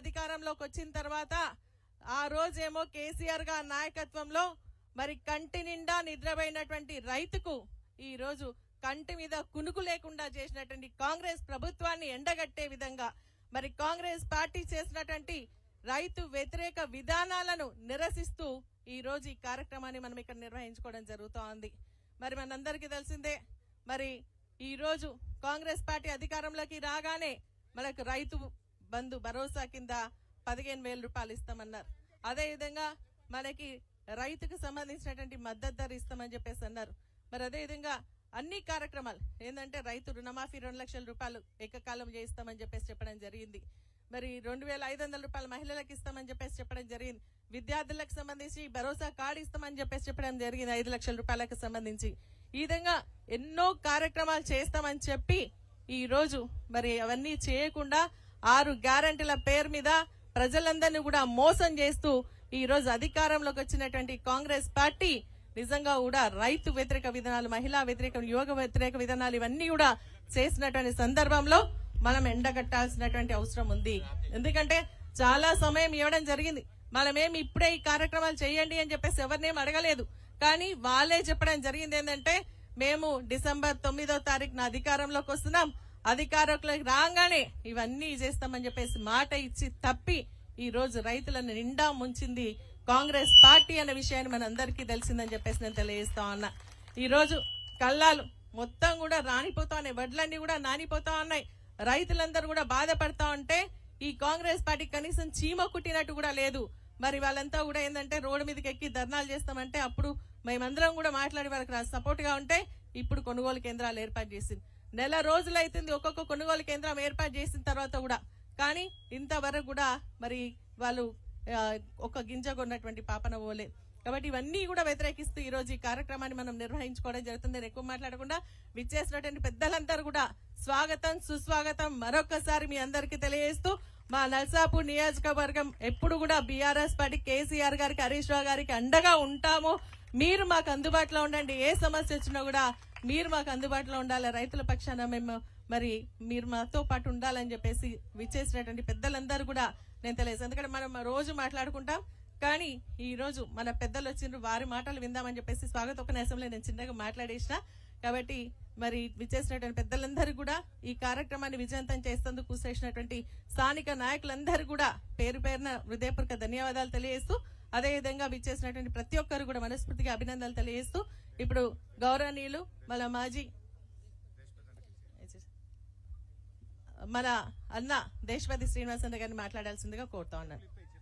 అధికారంలోకి వచ్చిన తర్వాత ఆ రోజేమో కేసీఆర్ గారి నాయకత్వంలో మరి కంటి నిండా నిద్రపోయినటువంటి రైతుకు ఈ రోజు కంటి మీద కునుకు లేకుండా చేసినటువంటి కాంగ్రెస్ ప్రభుత్వాన్ని ఎండగట్టే విధంగా మరి కాంగ్రెస్ పార్టీ చేసినటువంటి రైతు వ్యతిరేక విధానాలను నిరసిస్తూ ఈ రోజు ఈ కార్యక్రమాన్ని మనం ఇక్కడ నిర్వహించుకోవడం జరుగుతోంది మరి మనందరికీ తెలిసిందే మరి ఈ రోజు కాంగ్రెస్ పార్టీ అధికారంలోకి రాగానే మనకు రైతు బంధు భరోసా కింద పదిహేను వేల రూపాయలు ఇస్తామన్నారు అదేవిధంగా మనకి రైతుకు సంబంధించినటువంటి మద్దతు ధర ఇస్తామని చెప్పేసి అన్నారు మరి అదేవిధంగా అన్ని కార్యక్రమాలు ఏంటంటే రైతు రుణమాఫీ రెండు లక్షల రూపాయలు ఏకకాలం చేయిస్తామని చెప్పేసి చెప్పడం జరిగింది మరి రెండు వేల ఐదు వందల రూపాయలు మహిళలకు ఇస్తామని చెప్పేసి చెప్పడం జరిగింది విద్యార్థులకు సంబంధించి భరోసా కార్డు ఇస్తామని చెప్పేసి చెప్పడం జరిగింది ఐదు లక్షల రూపాయలకు సంబంధించి ఈ విధంగా ఎన్నో కార్యక్రమాలు చేస్తామని చెప్పి ఈ రోజు మరి అవన్నీ చేయకుండా ఆరు గ్యారంటీల పేరు మీద ప్రజలందరినీ కూడా మోసం చేస్తూ ఈ రోజు అధికారంలోకి వచ్చినటువంటి కాంగ్రెస్ పార్టీ నిజంగా కూడా రైతు వ్యతిరేక విధానాలు మహిళా వ్యతిరేక యోగ వ్యతిరేక విధానాలు ఇవన్నీ కూడా చేసినటువంటి సందర్భంలో మనం ఎండగట్టాల్సినటువంటి అవసరం ఉంది ఎందుకంటే చాలా సమయం ఇవ్వడం జరిగింది మనమేమి ఇప్పుడే ఈ కార్యక్రమాలు చేయండి అని చెప్పేసి ఎవరినేం అడగలేదు కానీ వాళ్ళే చెప్పడం జరిగింది ఏంటంటే మేము డిసెంబర్ తొమ్మిదో తారీఖున అధికారంలోకి వస్తున్నాం అధికారులకు రాగానే ఇవన్నీ చేస్తామని చెప్పేసి మాట ఇచ్చి తప్పి ఈ రోజు రైతులను నిండా ముంచింది కాంగ్రెస్ పార్టీ అనే విషయాన్ని మన అందరికీ తెలిసిందని చెప్పేసి నేను తెలియజేస్తా ఉన్నా ఈరోజు కళ్ళాలు మొత్తం కూడా రానిపోతా ఉన్నాయి వడ్లన్నీ కూడా నానిపోతా ఉన్నాయి రైతులందరూ కూడా బాధపడతా ఉంటే ఈ కాంగ్రెస్ పార్టీ కనీసం చీమ కుట్టినట్టు కూడా లేదు మరి వాళ్ళంతా కూడా ఏంటంటే రోడ్డు మీదకి ఎక్కి ధర్నాలు చేస్తామంటే అప్పుడు మేమందరం కూడా మాట్లాడే వాళ్ళకి సపోర్ట్గా ఉంటే ఇప్పుడు కొనుగోలు కేంద్రాలు ఏర్పాటు చేసింది నెల రోజులైతుంది ఒక్కొక్క కొనుగోలు కేంద్రం ఏర్పాటు చేసిన తర్వాత కూడా కానీ ఇంతవరకు కూడా మరి వాళ్ళు ఒక గింజ కొన్నటువంటి పాపన పోలే కాబట్టి ఇవన్నీ కూడా వ్యతిరేకిస్తూ ఈ రోజు ఈ కార్యక్రమాన్ని మనం నిర్వహించుకోవడం జరుగుతుంది ఎక్కువ మాట్లాడకుండా విచ్చేసినటువంటి పెద్దలందరూ కూడా స్వాగతం సుస్వాగతం మరొకసారి మీ అందరికీ తెలియజేస్తూ మా నల్సాపూర్ నియోజకవర్గం ఎప్పుడు కూడా బీఆర్ఎస్ పార్టీ కేసీఆర్ గారికి హరీష్ రావు గారికి అండగా ఉంటాము మీరు మాకు అందుబాటులో ఉండండి ఏ సమస్య వచ్చినా కూడా మీరు మాకు అందుబాటులో ఉండాలి రైతుల పక్షాన మేము మరి మీరు మాతో పాటు ఉండాలని చెప్పేసి విచ్చేసినటువంటి పెద్దలందరూ కూడా నేను తెలియదు ఎందుకంటే మనం రోజు మాట్లాడుకుంటాం కానీ ఈ రోజు మన పెద్దలు వచ్చిన వారి మాటలు విందామని చెప్పేసి స్వాగత ఉపన్యాసంలో నేను చిన్నగా మాట్లాడేసిన కాబట్టి మరి విచ్చేసినటువంటి పెద్దలందరూ కూడా ఈ కార్యక్రమాన్ని విజయవంతం చేసేందుకు చేసినటువంటి స్థానిక నాయకులందరూ కూడా పేరు పేరున హృదయపూర్వక ధన్యవాదాలు తెలియజేస్తూ అదేవిధంగా విచ్చేసినటువంటి ప్రతి ఒక్కరు కూడా మనస్ఫూర్తిగా అభినందనలు తెలియజేస్తూ ఇప్పుడు గౌరవనీయులు మన మాజీ మన అన్న దేశపతి శ్రీనివాసరావు గారిని మాట్లాడాల్సిందిగా కోరుతా ఉన్నాను